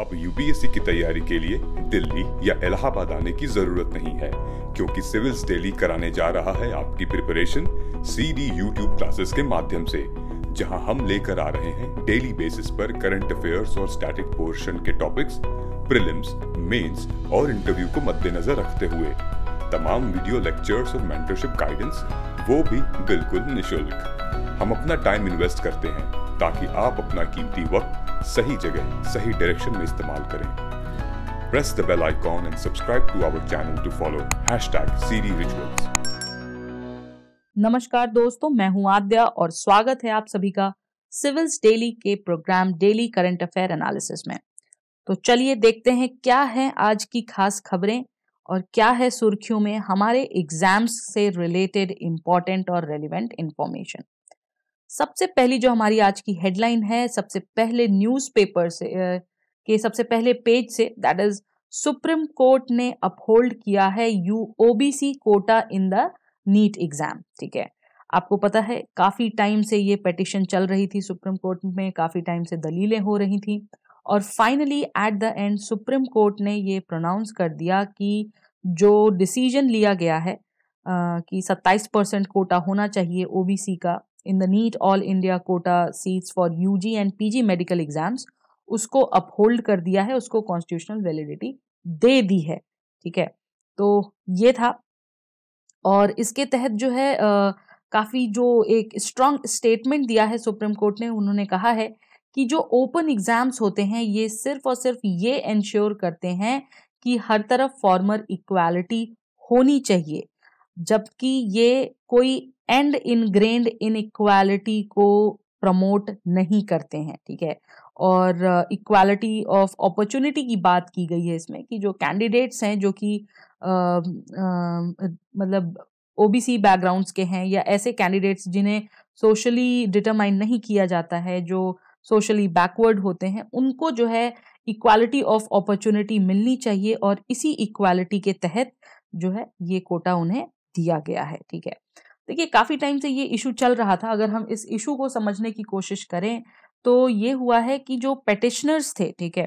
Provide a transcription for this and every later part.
अब यूपीएससी की तैयारी के लिए दिल्ली या इलाहाबाद आने की जरूरत नहीं है क्योंकि सिविल्स डेली कराने जा रहा है आपकी preparation C D YouTube classes के माध्यम से जहां हम लेकर आ रहे हैं डेली बेसिस पर करंट अफेयर्स और स्टैटिक पोर्शन के टॉपिक्स प्रिलिम्स मेंस और इंटरव्यू को मद्देनजर रखते हुए तमाम वीडियो लेक्चर्स और मेंटरशिप गाइडेंस वो भी बिल्कुल निशुल्क हम अपना टाइम इन्वेस्ट करते हैं ताकि आप अपना कीमती वक्त सही जगह सही डायरेक्शन में इस्तेमाल करें press the bell icon and subscribe to our channel to follow hashtag सीरी नमस्कार दोस्तों मैं हूं आद्या और स्वागत है आप सभी का सिविल्स डेली के program daily current affair analysis में तो चलिए देखते हैं क्या है आज की खास खबरें और क्या है सुर्खियों में हमारे एग्जाम्स से रिलेटेड इंपॉर्टेंट और रेलिवेंट इंफॉर्मेशन सबसे पहली जो हमारी आज की हेडलाइन है सबसे पहले न्यूज़पेपर से के सबसे पहले पेज से दैट इज सुप्रीम कोर्ट ने अपहोल्ड किया है you OBC quota in the NEET exam ठीक है आपको पता है काफ़ी टाइम से ये पेटिशन चल रही थी सुप्रीम कोर्ट में काफ़ी टाइम से दलीलें हो रही थी और finally at the end Supreme Court ने ये प्रोनाउंस कर दिया कि जो डिसीजन लिया गया है आ, कि 27 परसेंट कोटा होना चाहिए ओबीसी का in the NEET all India quota seats for U G and P G medical exams उसको अपहोल्ड कर दिया है उसको कॉन्स्टिट्यूशनल वैलिडिटी दे दी है ठीक है तो ये था और इसके तहत जो है आ, काफ़ी जो एक स्ट्रॉन्ग स्टेटमेंट दिया है सुप्रीम कोर्ट ने उन्होंने कहा है कि जो ओपन एग्जाम्स होते हैं ये सिर्फ और सिर्फ ये इंश्योर करते हैं कि हर तरफ फॉर्मर इक्वालिटी होनी चाहिए जबकि ये कोई एंड इन इक्वालिटी को प्रमोट नहीं करते हैं ठीक है और इक्वालिटी ऑफ अपॉर्चुनिटी की बात की गई है इसमें कि जो कैंडिडेट्स हैं जो कि um, um, मतलब ओबीसी बैकग्राउंड्स के हैं या ऐसे कैंडिडेट्स जिन्हें सोशली डिटरमाइन नहीं किया जाता है जो सोशली बैकवर्ड होते हैं उनको जो है इक्वालिटी ऑफ अपॉर्चुनिटी मिलनी चाहिए और इसी इक्वालिटी के तहत जो है ये कोटा उन्हें दिया गया है ठीक है देखिए काफ़ी टाइम से ये इशू चल रहा था अगर हम इस इशू को समझने की कोशिश करें तो ये हुआ है कि जो पेटिशनर्स थे ठीक है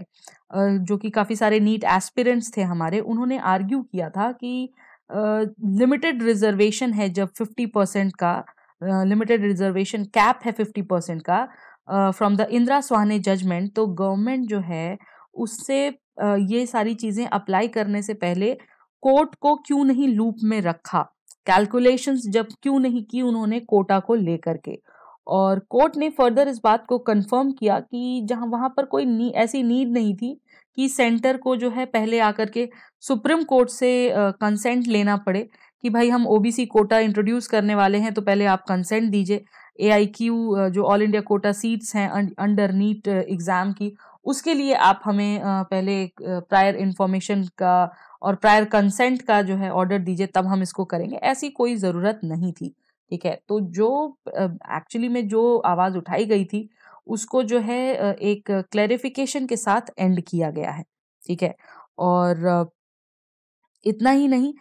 जो कि काफ़ी सारे नीट एस्पिरेंट्स थे हमारे उन्होंने आर्ग्यू किया था कि लिमिटेड रिजर्वेशन है जब फिफ्टी परसेंट का लिमिटेड रिजर्वेशन कैप है फिफ्टी परसेंट का from the Indira Sawhney judgment तो गवर्नमेंट जो है उससे uh, ये सारी चीज़ें अप्लाई करने से पहले कोर्ट को क्यों नहीं लूप में रखा कैलकुलेशंस जब क्यों नहीं की उन्होंने कोटा को लेकर के और कोर्ट ने फर्दर इस बात को कंफर्म किया कि जहां वहां पर कोई नी, ऐसी नीड नहीं थी कि सेंटर को जो है पहले आकर के सुप्रीम कोर्ट से कंसेंट लेना पड़े कि भाई हम ओबीसी कोटा इंट्रोड्यूस करने वाले हैं तो पहले आप कंसेंट दीजिए ए जो ऑल इंडिया कोटा सीट्स हैं अंडर नीट एग्ज़ाम की उसके लिए आप हमें पहले प्रायर इन्फॉर्मेशन का और प्रायर कंसेंट का जो है ऑर्डर दीजिए तब हम इसको करेंगे ऐसी कोई ज़रूरत नहीं थी ठीक है तो जो एक्चुअली में जो आवाज़ उठाई गई थी उसको जो है एक क्लेरिफिकेशन के साथ एंड किया गया है ठीक है और इतना ही नहीं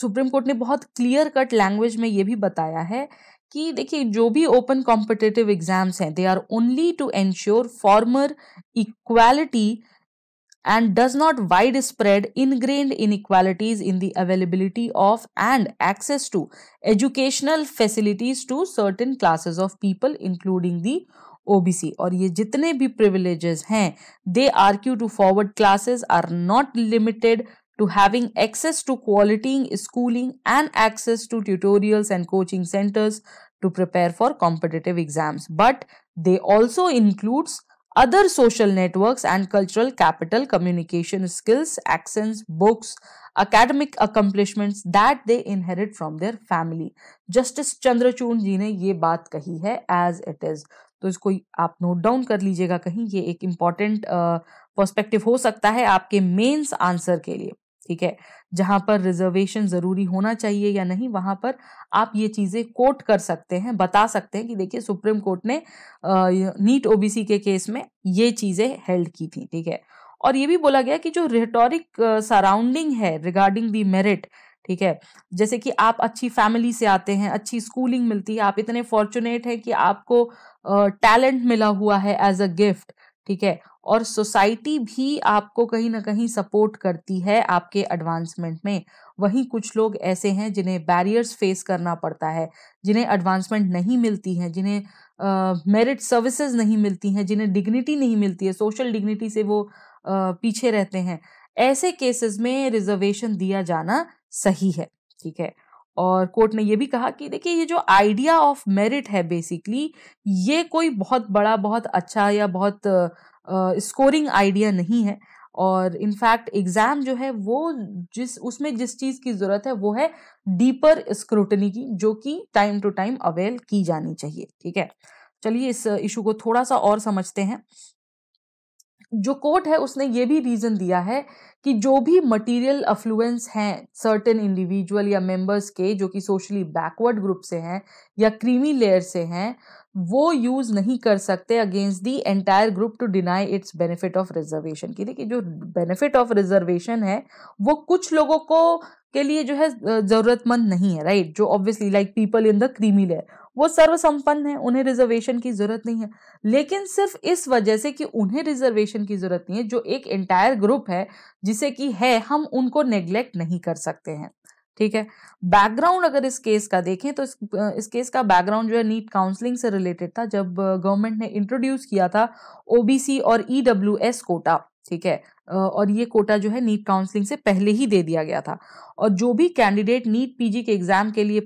सुप्रीम कोर्ट ने बहुत क्लियर कट लैंग्वेज में ये भी बताया है कि देखिए जो भी ओपन कॉम्पिटेटिव एग्जाम्स हैं they are only to ensure formal equality and does not widespread ingrained equalities in the availability of and access to educational facilities to certain classes of people including the OBC और ये जितने भी privileges हैं they आर क्यू to forward classes are not limited to having access to quality schooling and access to tutorials and coaching centers to prepare for competitive exams. But they also includes other social networks and cultural capital communication skills accents books academic accomplishments that they inherit from their family justice chandrachun ji ne ye baat kahi hai as it is तो इसको आप note down कर लीजिएगा कहीं ये एक important perspective uh, हो सकता है आपके मेंस आंसर के लिए ठीक है जहां पर रिजर्वेशन जरूरी होना चाहिए या नहीं वहां पर आप ये चीजें कोट कर सकते हैं बता सकते हैं कि देखिए सुप्रीम कोर्ट ने नीट ओबीसी के केस में ये चीजें हेल्ड की थी ठीक है और ये भी बोला गया कि जो रिटोरिक सराउंडिंग है रिगार्डिंग दी मेरिट ठीक है जैसे कि आप अच्छी फैमिली से आते हैं अच्छी स्कूलिंग मिलती है आप इतने फॉर्चुनेट हैं कि आपको टैलेंट मिला हुआ है एज अ गिफ्ट ठीक है और सोसाइटी भी आपको कहीं ना कहीं सपोर्ट करती है आपके एडवांसमेंट में वहीं कुछ लोग ऐसे हैं जिन्हें बैरियर्स फेस करना पड़ता है जिन्हें एडवांसमेंट नहीं मिलती है जिन्हें मेरिट सर्विसेज नहीं मिलती हैं जिन्हें डिग्निटी नहीं मिलती है सोशल डिग्निटी से वो uh, पीछे रहते हैं ऐसे केसेस में रिजर्वेशन दिया जाना सही है ठीक है और कोर्ट ने ये भी कहा कि देखिए ये जो आइडिया ऑफ मेरिट है बेसिकली ये कोई बहुत बड़ा बहुत अच्छा या बहुत uh, स्कोरिंग uh, आइडिया नहीं है और इनफैक्ट एग्ज़ाम जो है वो जिस उसमें जिस चीज़ की ज़रूरत है वो है डीपर स्क्रूटनी की जो कि टाइम टू टाइम अवेल की जानी चाहिए ठीक है चलिए इस इशू को थोड़ा सा और समझते हैं जो कोर्ट है उसने ये भी रीज़न दिया है कि जो भी मटेरियल अफ्लुएंस हैं सर्टेन इंडिविजुअल या मेंबर्स के जो कि सोशली बैकवर्ड ग्रुप से हैं या क्रीमी लेयर से हैं वो यूज़ नहीं कर सकते against the entire group to deny its benefit of reservation की देखिए जो बेनिफिट ऑफ रिजर्वेशन है वो कुछ लोगों को के लिए जो है ज़रूरतमंद नहीं है राइट जो obviously like people in the creamy layer वो सर्वसंपन्न है उन्हें रिजर्वेशन की ज़रूरत नहीं है लेकिन सिर्फ इस वजह से कि उन्हें रिजर्वेशन की ज़रूरत नहीं है जो एक एंटायर ग्रुप है जिसे कि है हम उनको नेग्लेक्ट नहीं कर सकते हैं ठीक है बैकग्राउंड अगर इस केस का देखें तो इस, इस केस का बैकग्राउंड जो है नीट काउंसलिंग से रिलेटेड था जब गवर्नमेंट ने इंट्रोड्यूस किया था ओबीसी और ईडब्ल्यूएस e कोटा ठीक है और ये कोटा जो है नीट काउंसलिंग से पहले ही दे दिया गया था और जो भी कैंडिडेट नीट पीजी के एग्ज़ाम के लिए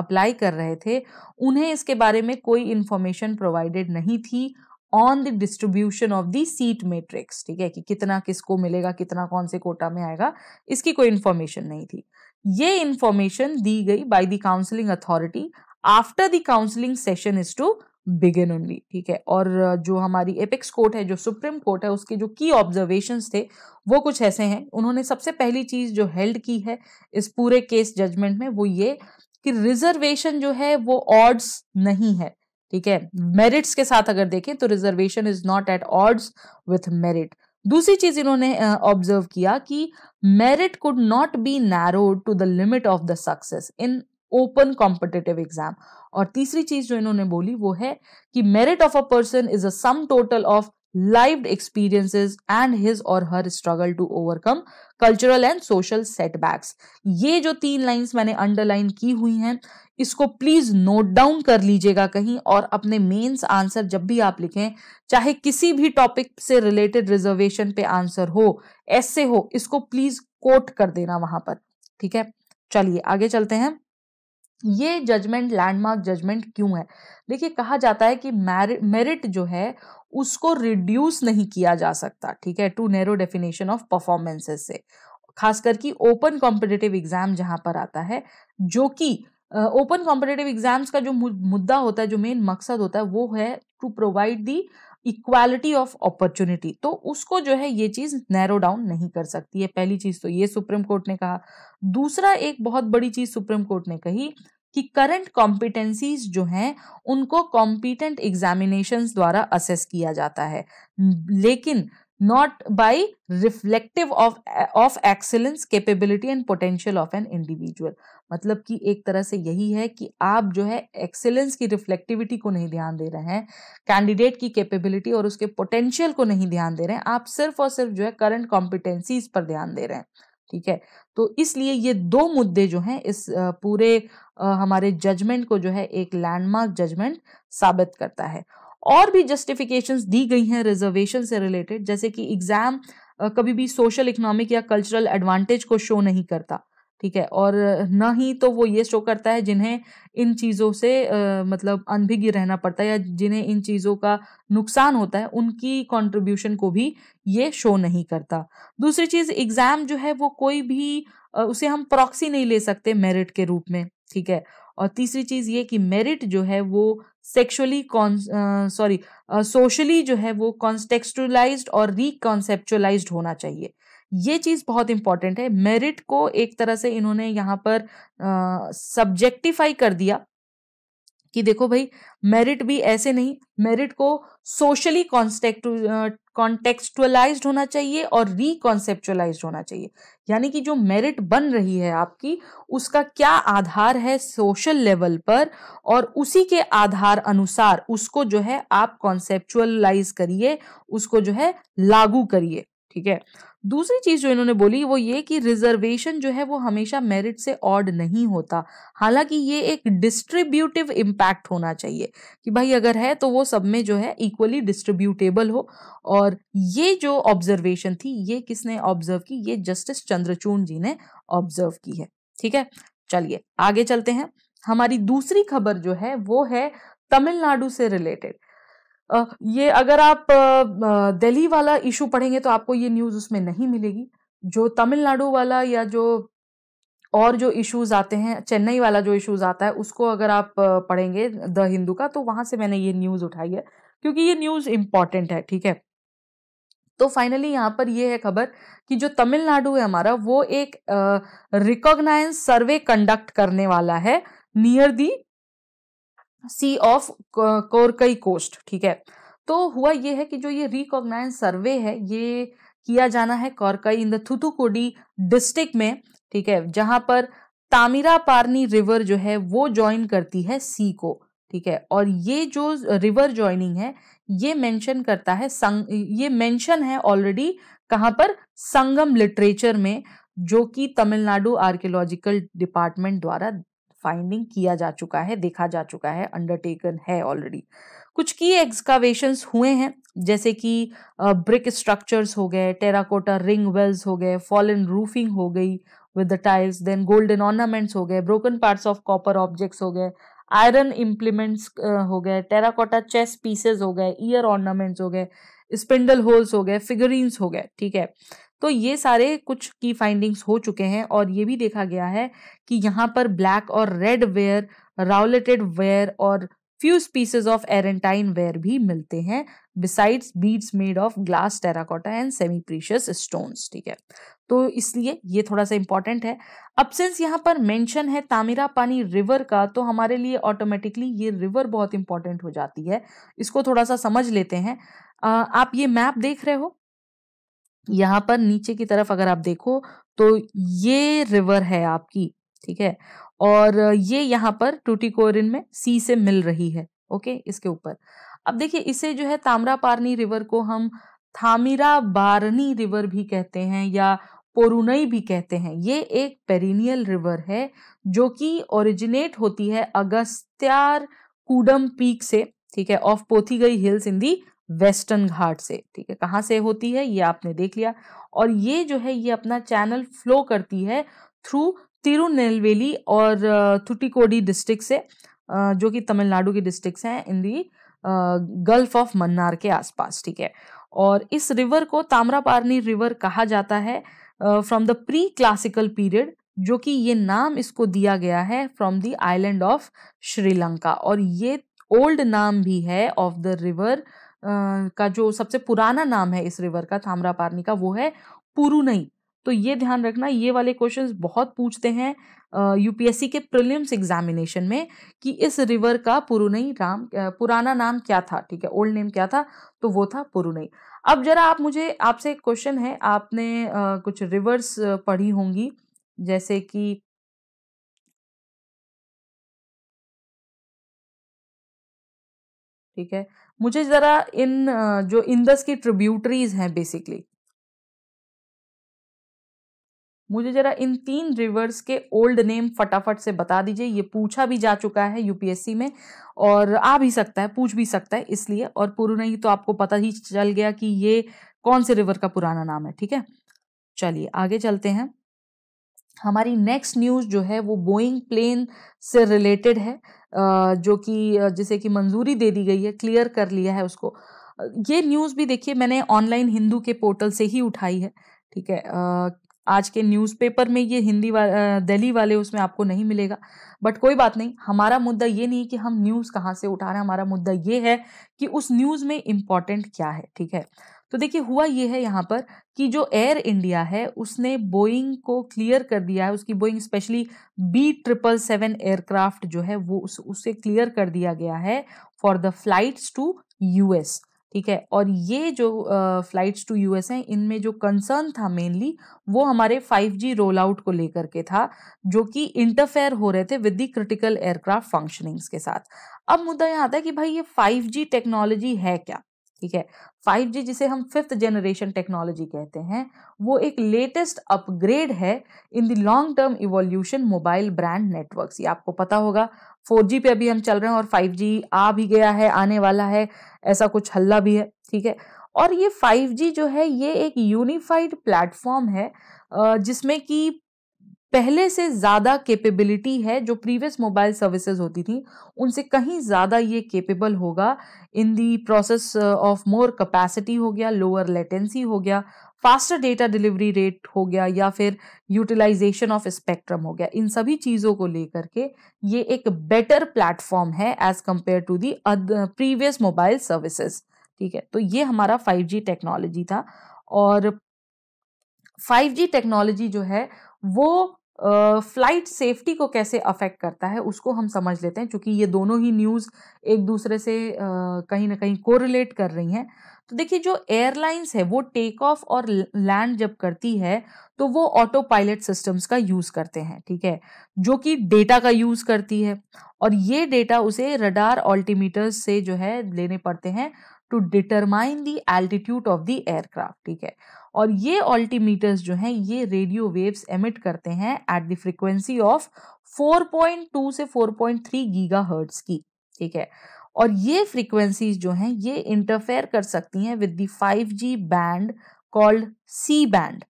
अप्लाई कर रहे थे उन्हें इसके बारे में कोई इंफॉर्मेशन प्रोवाइडेड नहीं थी on the distribution of the seat matrix ठीक है कि कितना किसको मिलेगा कितना कौन से कोटा में आएगा इसकी कोई इन्फॉर्मेशन नहीं थी ये इंफॉर्मेशन दी गई by the counselling authority after the counselling session is to begin only ठीक है और जो हमारी एपेक्स कोर्ट है जो सुप्रीम कोर्ट है उसके जो की ऑब्जर्वेशन थे वो कुछ ऐसे हैं उन्होंने सबसे पहली चीज जो हेल्ड की है इस पूरे केस जजमेंट में वो ये कि रिजर्वेशन जो है वो ऑड्स नहीं है ठीक है मेरिट्स के साथ अगर देखें तो reservation is not at odds with merit दूसरी चीज इन्होंने ऑब्जर्व किया कि merit could not be narrowed to the limit of the success in open competitive exam और तीसरी चीज जो इन्होंने बोली वो है कि merit of a person is a sum total of live experiences and his और her struggle to overcome cultural and social setbacks ये जो तीन लाइंस मैंने अंडरलाइन की हुई हैं इसको प्लीज नोट डाउन कर लीजिएगा कहीं और अपने मेंस आंसर जब भी आप लिखें चाहे किसी भी टॉपिक से रिलेटेड रिजर्वेशन पे आंसर हो ऐसे हो इसको प्लीज कोट कर देना वहां पर ठीक है चलिए आगे चलते हैं ये जजमेंट लैंडमार्क जजमेंट क्यों है देखिए कहा जाता है कि मेरिट जो है उसको रिड्यूस नहीं किया जा सकता ठीक है to narrow definition of performances से खासकर कि ओपन कॉम्पिटेटिव एग्जाम जहां पर आता है जो कि ओपन कॉम्पिटेटिव एग्जाम्स का जो मुद्दा होता है जो मेन मकसद होता है वो है to provide the equality of opportunity तो उसको जो है ये चीज नैरो डाउन नहीं कर सकती है पहली चीज तो ये सुप्रीम कोर्ट ने कहा दूसरा एक बहुत बड़ी चीज सुप्रीम कोर्ट ने कही कि करंट कॉम्पिटेंसीज जो हैं उनको कॉम्पिटेंट एग्जामिनेशन द्वारा असेस किया जाता है लेकिन not by reflective of of excellence capability and potential of an individual मतलब कि एक तरह से यही है कि आप जो है एक्सेलेंस की रिफ्लेक्टिविटी को नहीं ध्यान दे रहे हैं कैंडिडेट की कैपेबिलिटी और उसके पोटेंशियल को नहीं ध्यान दे रहे हैं आप सिर्फ और सिर्फ जो है करंट कॉम्पिटेंसीज पर ध्यान दे रहे हैं ठीक है तो इसलिए ये दो मुद्दे जो हैं इस पूरे हमारे जजमेंट को जो है एक लैंडमार्क जजमेंट साबित करता है और भी जस्टिफिकेशंस दी गई हैं रिजर्वेशन से रिलेटेड जैसे कि एग्ज़ाम कभी भी सोशल इकोनॉमिक या कल्चरल एडवांटेज को शो नहीं करता ठीक है और ना ही तो वो ये शो करता है जिन्हें इन चीज़ों से आ, मतलब अनभिज्ञ रहना पड़ता है या जिन्हें इन चीज़ों का नुकसान होता है उनकी कंट्रीब्यूशन को भी ये शो नहीं करता दूसरी चीज़ एग्ज़ाम जो है वो कोई भी आ, उसे हम प्रॉक्सी नहीं ले सकते मेरिट के रूप में ठीक है और तीसरी चीज़ ये कि मेरिट जो है वो सेक्सुअली सॉरी सोशली जो है वो कॉन्स्टेक्चुलाइज और रिकॉन्सेप्चुलाइज होना चाहिए ये चीज़ बहुत इंपॉर्टेंट है मेरिट को एक तरह से इन्होंने यहाँ पर सब्जेक्टिफाई कर दिया कि देखो भाई मेरिट भी ऐसे नहीं मेरिट को सोशली कॉन्स्टेक्ट कॉन्टेक्सचुअलाइज्ड होना चाहिए और रिकॉन्सेप्चुअलाइज होना चाहिए यानी कि जो मेरिट बन रही है आपकी उसका क्या आधार है सोशल लेवल पर और उसी के आधार अनुसार उसको जो है आप कॉन्सेप्चुअलाइज करिए उसको जो है लागू करिए ठीक है दूसरी चीज जो इन्होंने बोली वो ये कि रिजर्वेशन जो है वो हमेशा मेरिट से ऑड नहीं होता हालांकि ये एक डिस्ट्रीब्यूटिव इम्पैक्ट होना चाहिए कि भाई अगर है तो वो सब में जो है इक्वली डिस्ट्रीब्यूटेबल हो और ये जो ऑब्जर्वेशन थी ये किसने ऑब्जर्व की ये जस्टिस चंद्रचूड़ जी ने ऑब्जर्व की है ठीक है चलिए आगे चलते हैं हमारी दूसरी खबर जो है वो है तमिलनाडु से रिलेटेड ये अगर आप दिल्ली वाला इशू पढ़ेंगे तो आपको ये न्यूज़ उसमें नहीं मिलेगी जो तमिलनाडु वाला या जो और जो इश्यूज़ आते हैं चेन्नई वाला जो इश्यूज़ आता है उसको अगर आप पढ़ेंगे द हिंदू का तो वहाँ से मैंने ये न्यूज़ उठाई है क्योंकि ये न्यूज़ इंपॉर्टेंट है ठीक है तो फाइनली यहाँ पर ये है खबर कि जो तमिलनाडु है हमारा वो एक रिकॉग्नाइज सर्वे कंडक्ट करने वाला है near the sea of Korkai coast ठीक है तो हुआ ये है कि जो ये रिकॉग्नाइज सर्वे है ये किया जाना है कोरकई इन द डिस्ट्रिक्ट में ठीक है जहां पर तामिरा पारनी रिवर जो है वो ज्वाइन करती है सी को ठीक है और ये जो रिवर ज्वाइनिंग है ये मेंशन करता है संग ये मेंशन है ऑलरेडी कहाँ पर संगम लिटरेचर में जो कि तमिलनाडु आर्कियोलॉजिकल डिपार्टमेंट द्वारा फाइंडिंग किया जा चुका है देखा जा चुका है अंडरटेकन है ऑलरेडी कुछ की एक्सकावेशन हुए हैं जैसे कि ब्रिक स्ट्रक्चर्स हो गए टेराकोटा रिंग वेल्स हो गए फॉलन रूफिंग हो गई with the tiles then golden ornaments हो गए broken parts of copper objects हो गए आयरन इम्प्लीमेंट्स हो गए टेराकोटा चेस पीसेज हो गए ईयर ऑर्नामेंट्स हो गए स्पिंडल होल्स हो गए फिगरीन्स हो गए ठीक है तो ये सारे कुछ की फाइंडिंग्स हो चुके हैं और ये भी देखा गया है कि यहाँ पर ब्लैक और रेड वेयर राउलेटेड वेयर और few species of Arretine ware भी मिलते हैं besides beads made of glass terracotta and semi precious stones ठीक है तो इसलिए ये थोड़ा सा इंपॉर्टेंट है अब सिंस यहाँ पर मेंशन है तामिरा पानी रिवर का तो हमारे लिए ऑटोमेटिकली ये रिवर बहुत इंपॉर्टेंट हो जाती है इसको थोड़ा सा समझ लेते हैं आप ये मैप देख रहे हो यहाँ पर नीचे की तरफ अगर आप देखो तो ये रिवर है आपकी ठीक है और ये यहाँ पर टूटीकोरिन में सी से मिल रही है ओके इसके ऊपर अब देखिए इसे जो है तामरा पारनी रिवर को हम थामिरा बारनी रिवर भी कहते हैं या पोरुनई भी कहते हैं ये एक पेरिनियल रिवर है जो कि ओरिजिनेट होती है अगस्त्यार कूडम पीक से ठीक है of Pothigai hills in the Western Ghat से ठीक है कहाँ से होती है ये आपने देख लिया और ये जो है ये अपना चैनल फ्लो करती है थ्रू तिरुनेलवेली और थुटिकोडी डिस्ट्रिक्ट से जो कि तमिलनाडु की डिस्ट्रिक्ट हैं in the Gulf of Mannar के आसपास ठीक है और इस रिवर को ताम्रापारनी रिवर कहा जाता है from the pre classical period जो कि ये नाम इसको दिया गया है from the island of Sri Lanka और ये ओल्ड नाम भी है ऑफ द रिवर का जो सबसे पुराना नाम है इस रिवर का पारनी का वो है पुरुनई तो ये ध्यान रखना ये वाले क्वेश्चन बहुत पूछते हैं यूपीएससी के प्रीलिम्स एग्जामिनेशन में कि इस रिवर का पुरुनई राम पुराना नाम क्या था ठीक है ओल्ड नेम क्या था तो वो था पुरुनई अब जरा आप मुझे आपसे एक क्वेश्चन है आपने आ, कुछ रिवर्स पढ़ी होंगी जैसे कि ठीक है मुझे ज़रा इन जो इंदस की ट्रिब्यूटरीज हैं बेसिकली मुझे ज़रा इन तीन रिवर्स के ओल्ड नेम फटाफट से बता दीजिए ये पूछा भी जा चुका है यूपीएससी में और आ भी सकता है पूछ भी सकता है इसलिए और पूर्ण नहीं तो आपको पता ही चल गया कि ये कौन से रिवर का पुराना नाम है ठीक है चलिए आगे चलते हैं हमारी नेक्स्ट न्यूज़ जो है वो बोइंग प्लेन से रिलेटेड है जो कि जिसे कि मंजूरी दे दी गई है क्लियर कर लिया है उसको ये न्यूज़ भी देखिए मैंने ऑनलाइन हिंदू के पोर्टल से ही उठाई है ठीक है आज के न्यूज़पेपर में ये हिंदी वा दिल्ली वाले उसमें आपको नहीं मिलेगा बट कोई बात नहीं हमारा मुद्दा ये नहीं कि हम न्यूज़ कहाँ से उठा रहे हैं हमारा मुद्दा ये है कि उस न्यूज़ में इम्पॉर्टेंट क्या है ठीक है तो देखिए हुआ ये है यहाँ पर कि जो एयर इंडिया है उसने बोइंग को क्लियर कर दिया है उसकी Boeing specially B triple seven aircraft जो है वो उस, उसे क्लियर कर दिया गया है for the flights to US ठीक है और ये जो फ्लाइट्स टू यूएस हैं इनमें जो कंसर्न था मेनली वो हमारे 5G रोल आउट को लेकर के था जो कि इंटरफेयर हो रहे थे with the critical aircraft functionings के साथ अब मुद्दा यहाँ आता है कि भाई ये 5G टेक्नोलॉजी है क्या ठीक है जी जिसे हम फिफ्थ जनरेशन टेक्नोलॉजी कहते हैं वो एक लेटेस्ट अपग्रेड है in the long term evolution mobile brand network ये आपको पता होगा फोर जी पे अभी हम चल रहे हैं और फाइव जी आ भी गया है आने वाला है ऐसा कुछ हल्ला भी है ठीक है और ये फाइव जी जो है ये एक यूनिफाइड प्लेटफॉर्म है जिसमें कि पहले से ज़्यादा कैपेबिलिटी है जो प्रीवियस मोबाइल सर्विसेज होती थी उनसे कहीं ज़्यादा ये केपेबल होगा in the process of more capacity हो गया लोअर लेटेंसी हो गया फास्टर डेटा डिलीवरी रेट हो गया या फिर यूटिलाइजेशन ऑफ स्पेक्ट्रम हो गया इन सभी चीज़ों को लेकर के ये एक बेटर प्लेटफॉर्म है as compare to the previous mobile services ठीक है तो ये हमारा 5G टेक्नोलॉजी था और 5G टेक्नोलॉजी जो है वो फ्लाइट सेफ्टी को कैसे अफेक्ट करता है उसको हम समझ लेते हैं क्योंकि ये दोनों ही न्यूज़ एक दूसरे से कहीं ना कहीं कोरिलेट कर रही हैं तो देखिए जो एयरलाइंस है वो टेक ऑफ और लैंड जब करती है तो वो ऑटो पायलट सिस्टम्स का यूज़ करते हैं ठीक है जो कि डेटा का यूज़ करती है और ये डेटा उसे रडार ऑल्टीमीटर्स से जो है लेने पड़ते हैं to determine the altitude of the aircraft ठीक है और ये ऑल्टीमीटर्स जो हैं ये रेडियो वेव्स एमिट करते हैं एट द फ्रिक्वेंसी ऑफ 4.2 से 4.3 गीगा हर्ट्स की ठीक है और ये फ्रिक्वेंसीज जो हैं ये इंटरफेयर कर सकती हैं with the 5G band called C band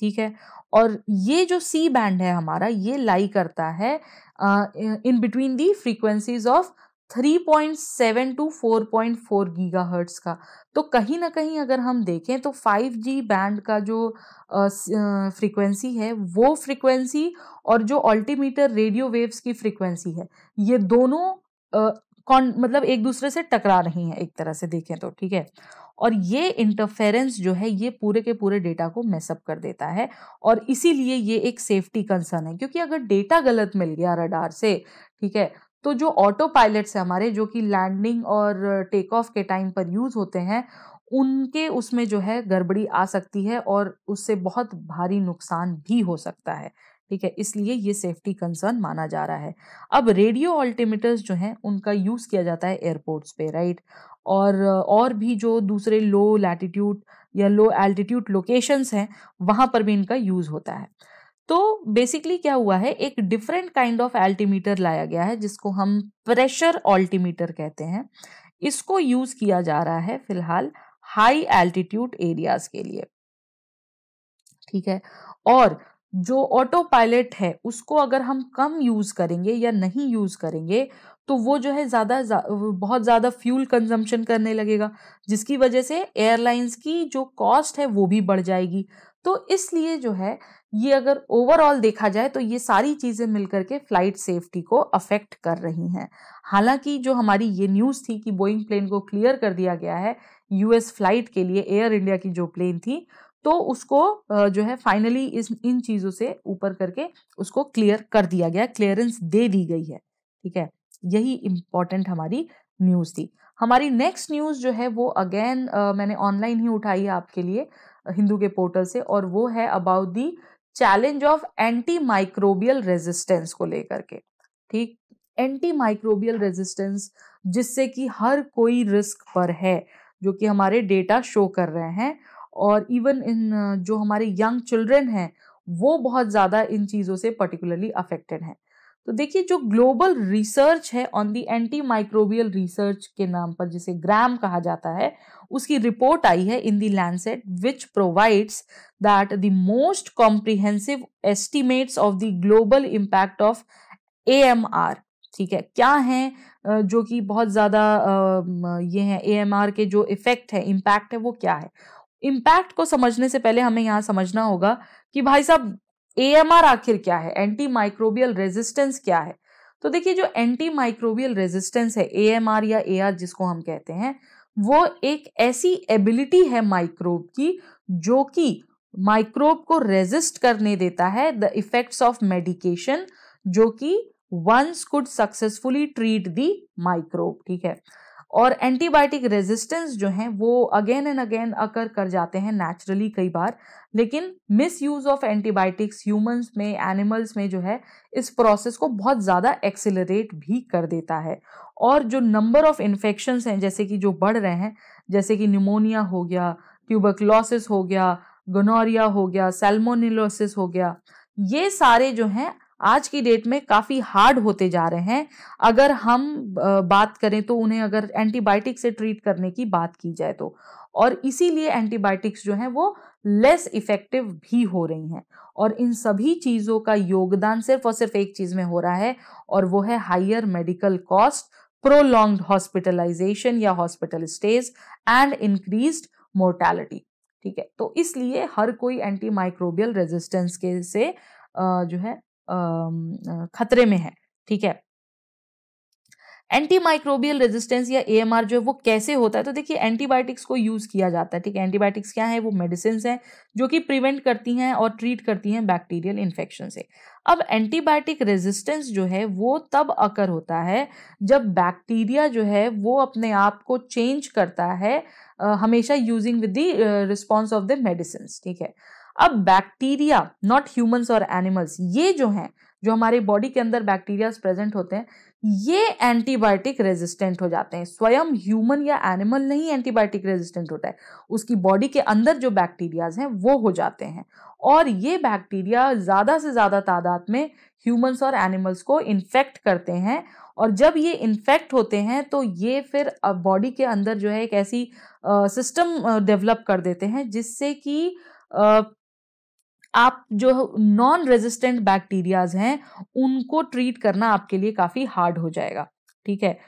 ठीक है और ये जो सी बैंड है हमारा ये लाई करता है in between the frequencies of 3.7 to gigahertz का तो कहीं ना कहीं अगर हम देखें तो 5G बैंड का जो फ्रीक्वेंसी है वो फ्रीक्वेंसी और जो अल्टीमीटर रेडियो वेव्स की फ्रीक्वेंसी है ये दोनों कौन मतलब एक दूसरे से टकरा रही हैं एक तरह से देखें तो ठीक है और ये इंटरफेरेंस जो है ये पूरे के पूरे डेटा को मैसअप कर देता है और इसीलिए ये एक सेफ्टी कंसर्न है क्योंकि अगर डेटा गलत मिल गया रडार से ठीक है तो जो ऑटो पायलट्स हैं हमारे जो कि लैंडिंग और टेक ऑफ के टाइम पर यूज़ होते हैं उनके उसमें जो है गड़बड़ी आ सकती है और उससे बहुत भारी नुकसान भी हो सकता है ठीक है इसलिए ये सेफ्टी कंसर्न माना जा रहा है अब रेडियो ऑल्टीमीटर्स जो हैं उनका यूज़ किया जाता है एयरपोर्ट्स पे राइट और और भी जो दूसरे लो लैटिट्यूड या लो एल्टीट्यूड लोकेशंस हैं वहाँ पर भी इनका यूज़ होता है तो बेसिकली क्या हुआ है एक डिफरेंट काइंड ऑफ अल्टीमीटर लाया गया है जिसको हम प्रेशर ऑल्टीमीटर कहते हैं इसको यूज किया जा रहा है फिलहाल हाई एल्टीट्यूड एरियाज के लिए ठीक है और जो ऑटो पायलट है उसको अगर हम कम यूज़ करेंगे या नहीं यूज़ करेंगे तो वो जो है ज़्यादा बहुत ज़्यादा फ्यूल कंजम्पशन करने लगेगा जिसकी वजह से एयरलाइंस की जो कॉस्ट है वो भी बढ़ जाएगी तो इसलिए जो है ये अगर ओवरऑल देखा जाए तो ये सारी चीज़ें मिलकर के फ्लाइट सेफ्टी को अफेक्ट कर रही हैं हालांकि जो हमारी ये न्यूज़ थी कि बोइंग प्लेन को क्लियर कर दिया गया है यूएस फ्लाइट के लिए एयर इंडिया की जो प्लेन थी तो उसको जो है फाइनली इस इन चीज़ों से ऊपर करके उसको क्लियर कर दिया गया क्लियरेंस दे दी गई है ठीक है यही इंपॉर्टेंट हमारी न्यूज़ थी हमारी नेक्स्ट न्यूज़ जो है वो अगेन मैंने ऑनलाइन ही उठाई है आपके लिए हिंदू के पोर्टल से और वो है about the challenge of antimicrobial resistance को लेकर के ठीक एंटी माइक्रोबियल रेजिस्टेंस जिससे कि हर कोई रिस्क पर है जो कि हमारे डेटा शो कर रहे हैं और इवन इन जो हमारे यंग चिल्ड्रन हैं वो बहुत ज़्यादा इन चीज़ों से पर्टिकुलरली अफेक्टेड हैं तो देखिए जो ग्लोबल रिसर्च है on the antimicrobial research के नाम पर जिसे ग्राम कहा जाता है उसकी रिपोर्ट आई है in the Lancet which provides that the most comprehensive estimates of the global impact of a ठीक है क्या है जो कि बहुत ज़्यादा ये है ए के जो इफ़ेक्ट है इम्पैक्ट है वो क्या है इम्पैक्ट को समझने से पहले हमें यहाँ समझना होगा कि भाई साहब ए आखिर क्या है एंटी माइक्रोबियल रेजिस्टेंस क्या है तो देखिए जो एंटी माइक्रोबियल रेजिस्टेंस है ए या ए जिसको हम कहते हैं वो एक ऐसी एबिलिटी है माइक्रोब की जो कि माइक्रोब को रेजिस्ट करने देता है द इफेक्ट्स ऑफ मेडिकेशन जो कि once could successfully treat the microbe ठीक है और एंटीबायोटिक रेजिस्टेंस जो हैं वो अगेन एंड अगेन अकर कर जाते हैं नेचुरली कई बार लेकिन misuse of antibiotics humans में एनिमल्स में जो है इस प्रोसेस को बहुत ज़्यादा एक्सेलरेट भी कर देता है और जो नंबर ऑफ इन्फेक्शन हैं जैसे कि जो बढ़ रहे हैं जैसे कि न्यूमोनिया हो गया ट्यूबकलॉसिस हो गया गनोरिया हो गया सेलमोनिलोसिस हो गया ये सारे जो हैं आज की डेट में काफ़ी हार्ड होते जा रहे हैं अगर हम बात करें तो उन्हें अगर एंटीबायोटिक से ट्रीट करने की बात की जाए तो और इसीलिए एंटीबायोटिक्स जो हैं वो लेस इफ़ेक्टिव भी हो रही हैं और इन सभी चीज़ों का योगदान सिर्फ और सिर्फ एक चीज़ में हो रहा है और वो है higher medical cost prolonged hospitalization या hospital stage and increase mortality ठीक है तो इसलिए हर कोई एंटी माइक्रोबियल रेजिस्टेंस के से जो है खतरे में है ठीक है एंटी माइक्रोबियल रेजिस्टेंस या ए जो है वो कैसे होता है तो देखिए एंटीबायोटिक्स को यूज़ किया जाता है ठीक है एंटीबायोटिक्स क्या है वो मेडिसिन हैं जो कि प्रिवेंट करती हैं और ट्रीट करती हैं बैक्टीरियल इन्फेक्शन से अब एंटीबायोटिक रेजिस्टेंस जो है वो तब अकर होता है जब बैक्टीरिया जो है वो अपने आप को चेंज करता है हमेशा using with the response of the medicine ठीक है अब बैक्टीरिया नॉट ह्यूमंस और एनिमल्स ये जो हैं जो हमारे बॉडी के अंदर बैक्टीरियाज प्रेजेंट होते हैं ये एंटीबायोटिक रेजिस्टेंट हो जाते हैं स्वयं ह्यूमन या एनिमल नहीं एंटीबायोटिक रेजिस्टेंट होता है उसकी बॉडी के अंदर जो बैक्टीरियाज हैं वो हो जाते हैं और ये बैक्टीरिया ज़्यादा से ज़्यादा तादाद में ह्यूमंस और एनिमल्स को इन्फेक्ट करते हैं और जब ये इन्फेक्ट होते हैं तो ये फिर बॉडी के अंदर जो है एक ऐसी सिस्टम डेवलप कर देते हैं जिससे कि आप जो नॉन रेजिस्टेंट बैक्टीरियाज हैं उनको ट्रीट करना आपके लिए काफ़ी हार्ड हो जाएगा ठीक है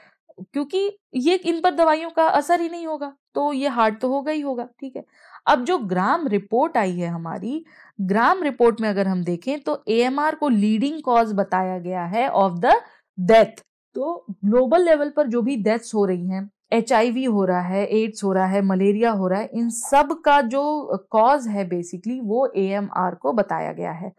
क्योंकि ये इन पर दवाइयों का असर ही नहीं होगा तो ये हार्ड तो होगा ही होगा ठीक है अब जो ग्राम रिपोर्ट आई है हमारी ग्राम रिपोर्ट में अगर हम देखें तो ए को लीडिंग कॉज बताया गया है ऑफ द डेथ तो ग्लोबल लेवल पर जो भी डेथ्स हो रही हैं एच हो रहा है एड्स हो रहा है मलेरिया हो रहा है इन सब का जो कॉज है बेसिकली वो ए को बताया गया है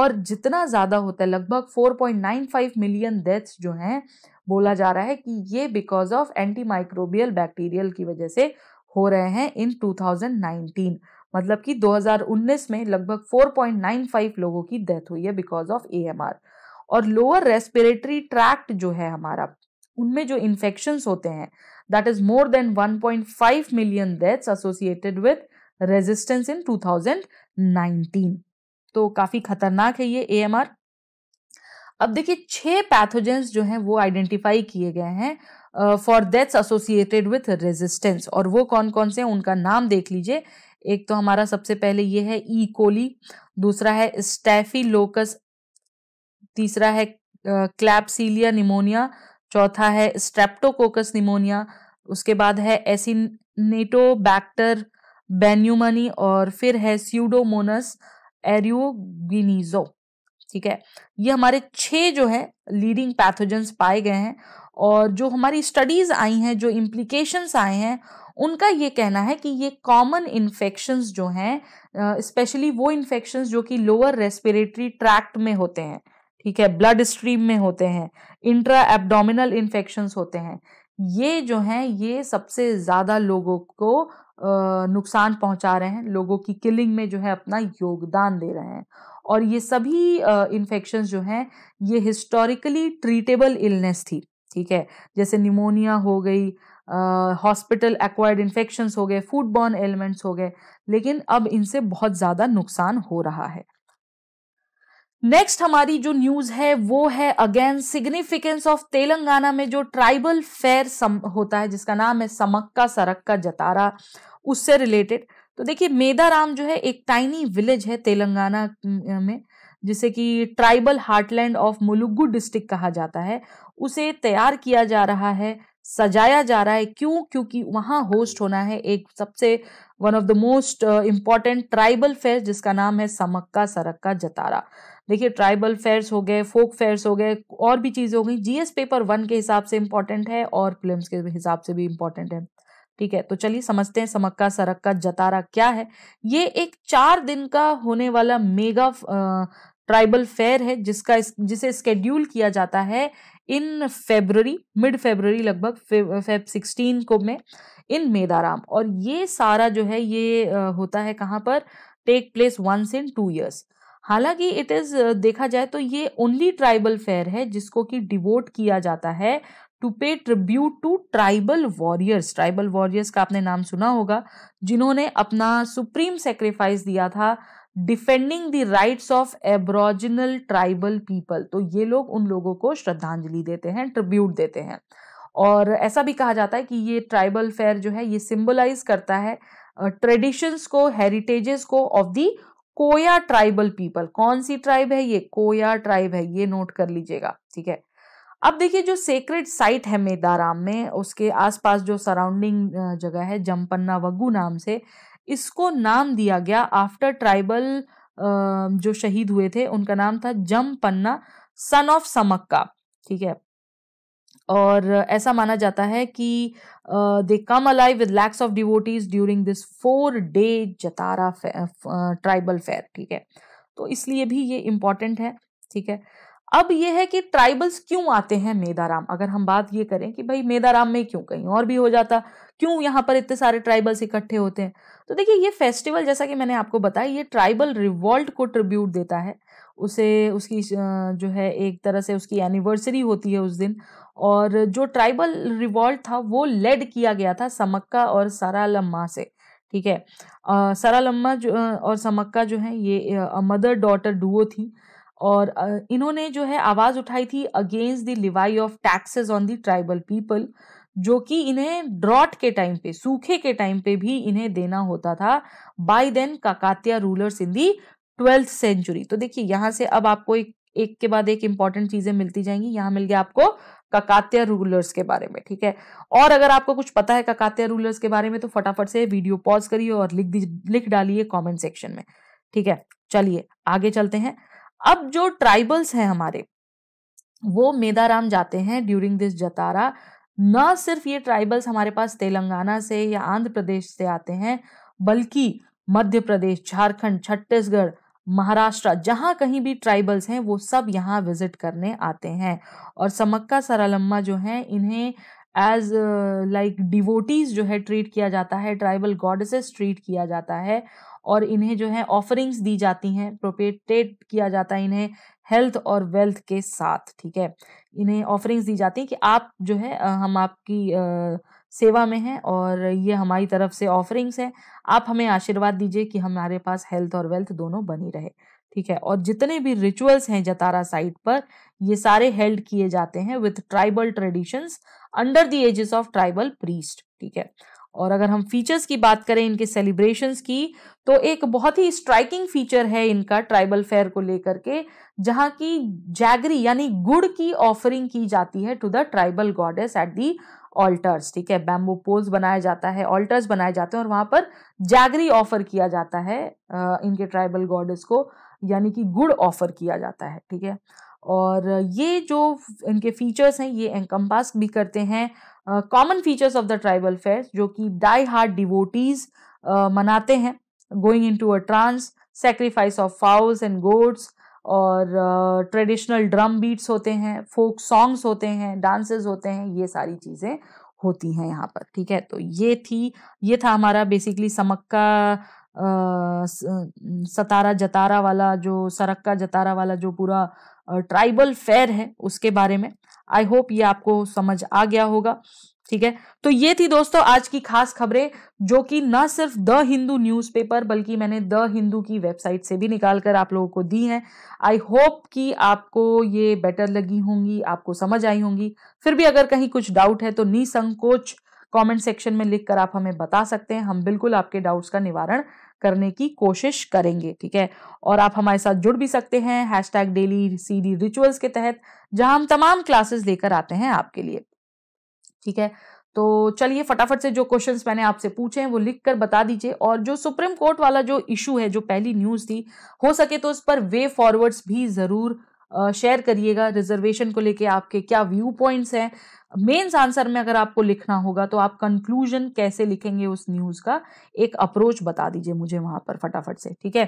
और जितना ज़्यादा होता है लगभग 4.95 मिलियन डेथ्स जो हैं बोला जा रहा है कि ये because of antimicrobial bacterial की वजह से हो रहे हैं इन 2019 मतलब कि 2019 में लगभग 4.95 लोगों की डेथ हुई है बिकॉज ऑफ ए और लोअर रेस्पिरेटरी ट्रैक्ट जो है हमारा उनमें जो इन्फेक्शन होते हैं that is more than 1.5 million deaths associated with resistance in 2019 तो काफी खतरनाक है ये ए अब देखिए छह पैथोजेंस जो हैं वो आइडेंटिफाई किए गए हैं for deaths associated with resistance और वो कौन कौन से हैं उनका नाम देख लीजिए एक तो हमारा सबसे पहले ये है ई e. कोली दूसरा है स्टैफी लोकस तीसरा है क्लैपसीलिया निमोनिया चौथा है स्ट्रेप्टोकोकस निमोनिया उसके बाद है एसिनेटोबैक्टर बेन्यूमनी और फिर है स्यूडोमोनस एरियोगिनीजो ठीक है ये हमारे छः जो है लीडिंग पैथोजेंस पाए गए हैं और जो हमारी स्टडीज आई हैं जो इम्प्लीकेशंस आए हैं उनका ये कहना है कि ये कॉमन इन्फेक्शंस जो हैं स्पेशली वो इन्फेक्शंस जो कि लोअर रेस्पिरेटरी ट्रैक्ट में होते हैं ठीक है ब्लड स्ट्रीम में होते हैं इंट्रा एब्डोमिनल इन्फेक्शन होते हैं ये जो हैं ये सबसे ज़्यादा लोगों को नुकसान पहुंचा रहे हैं लोगों की किलिंग में जो है अपना योगदान दे रहे हैं और ये सभी इन्फेक्शन जो हैं ये हिस्टोरिकली ट्रीटेबल इलनेस थी ठीक है जैसे निमोनिया हो गई हॉस्पिटल एक्वायर्ड इन्फेक्शन हो गए फूड बॉर्न एलिमेंट्स हो गए लेकिन अब इनसे बहुत ज़्यादा नुकसान हो रहा है नेक्स्ट हमारी जो न्यूज है वो है अगेन सिग्निफिकेंस ऑफ तेलंगाना में जो ट्राइबल फेयर होता है जिसका नाम है समक्का सरक्का जतारा उससे रिलेटेड तो देखिए मेदाराम जो है एक टाइनी विलेज है तेलंगाना में जिसे कि tribal heartland of Mulugu district कहा जाता है उसे तैयार किया जा रहा है सजाया जा रहा है क्यों क्योंकि वहां होस्ट होना है एक सबसे one of the most important tribal fair जिसका नाम है समक्का सरक्का जतारा देखिए ट्राइबल फेयर्स हो गए फोक फेयर्स हो गए और भी चीज़ें हो गई जीएस पेपर वन के हिसाब से इम्पॉर्टेंट है और फिल्म के हिसाब से भी इम्पॉर्टेंट है ठीक है तो चलिए समझते हैं समक्का सरक्का जतारा क्या है ये एक चार दिन का होने वाला मेगा ट्राइबल फेयर है जिसका जिसे स्केड्यूल किया जाता है इन फेबररी मिड फेबररी लगभग फेब सिक्सटीन को में इन मेदाराम और ये सारा जो है ये होता है कहाँ पर take place once in two years हालांकि इट इज देखा जाए तो ये ओनली ट्राइबल फेयर है जिसको कि डिवोट किया जाता है to pay tribute to tribal warriors tribal warriors का आपने नाम सुना होगा जिन्होंने अपना सुप्रीम सेक्रीफाइस दिया था defending the rights of aboriginal tribal people तो ये लोग उन लोगों को श्रद्धांजलि देते हैं ट्रिब्यूट देते हैं और ऐसा भी कहा जाता है कि ये ट्राइबल फेयर जो है ये सिम्बलाइज करता है ट्रेडिशंस को हेरिटेजेस को of the Koya tribal people कौन सी ट्राइब है ये कोया ट्राइब है ये नोट कर लीजिएगा ठीक है अब देखिए जो सेक्रेट साइट है मेदाराम में उसके आसपास जो सराउंडिंग जगह है जमपन्ना वगू नाम से इसको नाम दिया गया आफ्टर ट्राइबल जो शहीद हुए थे उनका नाम था जमपन्ना सन ऑफ समक्का ठीक है और ऐसा माना जाता है कि they come alive with lakhs of devotees during this four day Jatara tribal fair ठीक है तो इसलिए भी ये इम्पॉर्टेंट है ठीक है अब ये है कि ट्राइबल्स क्यों आते हैं मेदाराम अगर हम बात ये करें कि भाई मेदाराम में क्यों कहीं और भी हो जाता क्यों यहाँ पर इतने सारे ट्राइबल्स इकट्ठे होते हैं तो देखिए ये फेस्टिवल जैसा कि मैंने आपको बताया ये ट्राइबल रिवॉल्ट को ट्रिब्यूट देता है उसे उसकी जो है एक तरह से उसकी एनिवर्सरी होती है उस दिन और जो ट्राइबल रिवॉल्ट था वो लेड किया गया था समक्का और लम्मा से ठीक है सारालम्मा जो और समक्का जो है ये मदर डॉटर डुओ थी और इन्होंने जो है आवाज़ उठाई थी against the levy of taxes on the tribal people जो कि इन्हें ड्रॉट के टाइम पे सूखे के टाइम पे भी इन्हें देना होता था by then Kakatiya rulers in the twelfth century तो देखिए यहाँ से अब आपको एक एक के बाद एक इंपॉर्टेंट चीजें मिलती जाएंगी यहाँ मिल गया आपको ककात्या रूलर्स के बारे में ठीक है और अगर आपको कुछ पता है ककात्या रूलर्स के बारे में तो फटाफट से वीडियो पॉज करिए और लिख लिख डालिए कमेंट सेक्शन में ठीक है चलिए आगे चलते हैं अब जो ट्राइबल्स हैं हमारे वो मेदाराम जाते हैं ड्यूरिंग दिस जतारा न सिर्फ ये ट्राइबल्स हमारे पास तेलंगाना से या आंध्र प्रदेश से आते हैं बल्कि मध्य प्रदेश झारखंड छत्तीसगढ़ महाराष्ट्र जहाँ कहीं भी ट्राइबल्स हैं वो सब यहाँ विजिट करने आते हैं और समक्का सरालम्मा जो हैं इन्हें एज लाइक डिवोटीज जो है ट्रीट किया जाता है ट्राइबल गॉडसेस ट्रीट किया जाता है और इन्हें जो है ऑफरिंग्स दी जाती हैं प्रोपेटेड किया जाता है इन्हें हेल्थ और वेल्थ के साथ ठीक है इन्हें ऑफरिंग्स दी जाती हैं कि आप जो है हम आपकी आ, सेवा में है और ये हमारी तरफ से ऑफरिंग्स है आप हमें आशीर्वाद दीजिए कि हमारे पास हेल्थ और वेल्थ दोनों बनी रहे ठीक है और जितने भी रिचुअल्स हैं जतारा साइट पर ये सारे हेल्ड किए जाते हैं with tribal traditions under the aegis of tribal priest ठीक है और अगर हम फीचर्स की बात करें इनके सेलिब्रेशंस की तो एक बहुत ही स्ट्राइकिंग फीचर है इनका ट्राइबल फेयर को लेकर के जहाँ की जैगरी यानी गुड़ की ऑफरिंग की जाती है to the tribal goddess at the altars ठीक है बैम्बू पोल्स बनाया जाता है ऑल्टर्स बनाए जाते हैं और वहाँ पर जैगरी ऑफर किया जाता है इनके ट्राइबल गॉडेस को यानी कि गुड़ ऑफर किया जाता है ठीक है और ये जो इनके फीचर्स हैं ये एंकम्पास भी करते हैं common features of the tribal fair जो कि डाई हार्ट डिवोटीज मनाते हैं going into a trance sacrifice of fowls and goats और ट्रेडिशनल ड्रम बीट्स होते हैं फोक सॉन्ग्स होते हैं डांसेस होते हैं ये सारी चीज़ें होती हैं यहाँ पर ठीक है तो ये थी ये था हमारा बेसिकली समक्का सतारा जतारा वाला जो सरक्का जतारा वाला जो पूरा ट्राइबल फेयर है उसके बारे में आई होप ये आपको समझ आ गया होगा ठीक है तो ये थी दोस्तों आज की खास खबरें जो कि ना सिर्फ द हिंदू न्यूज़पेपर बल्कि मैंने द हिंदू की वेबसाइट से भी निकाल कर आप लोगों को दी हैं आई होप कि आपको ये बेटर लगी होंगी आपको समझ आई होंगी फिर भी अगर कहीं कुछ डाउट है तो निसंकोच कमेंट सेक्शन में लिखकर आप हमें बता सकते हैं हम बिल्कुल आपके डाउट्स का निवारण करने की कोशिश करेंगे ठीक है और आप हमारे साथ जुड़ भी सकते हैं hashtag daily C D rituals के तहत जहां हम तमाम क्लासेस लेकर आते हैं आपके लिए ठीक है तो चलिए फटाफट से जो क्वेश्चंस मैंने आपसे पूछे हैं वो लिख कर बता दीजिए और जो सुप्रीम कोर्ट वाला जो इशू है जो पहली न्यूज़ थी हो सके तो उस पर वे फॉरवर्ड्स भी ज़रूर शेयर करिएगा रिजर्वेशन को लेके आपके क्या व्यू पॉइंट्स हैं मेन्स आंसर में अगर आपको लिखना होगा तो आप कंक्लूजन कैसे लिखेंगे उस न्यूज का एक अप्रोच बता दीजिए मुझे वहां पर फटाफट से ठीक है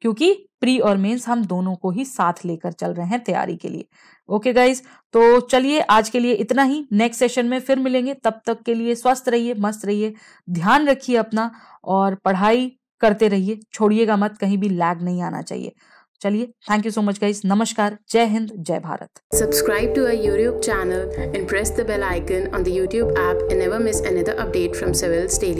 क्योंकि प्री और मेन्स हम दोनों को ही साथ लेकर चल रहे हैं तैयारी के लिए ओके गाइज तो चलिए आज के लिए इतना ही नेक्स्ट सेशन में फिर मिलेंगे तब तक के लिए स्वस्थ रहिए मस्त रहिए ध्यान रखिए अपना और पढ़ाई करते रहिए छोड़िएगा मत कहीं भी लैग नहीं आना चाहिए चलिए thank you so much guys नमस्कार जय हिंद जय Bharat subscribe to our YouTube channel and press the bell icon on the YouTube app and never miss another update from Civils daily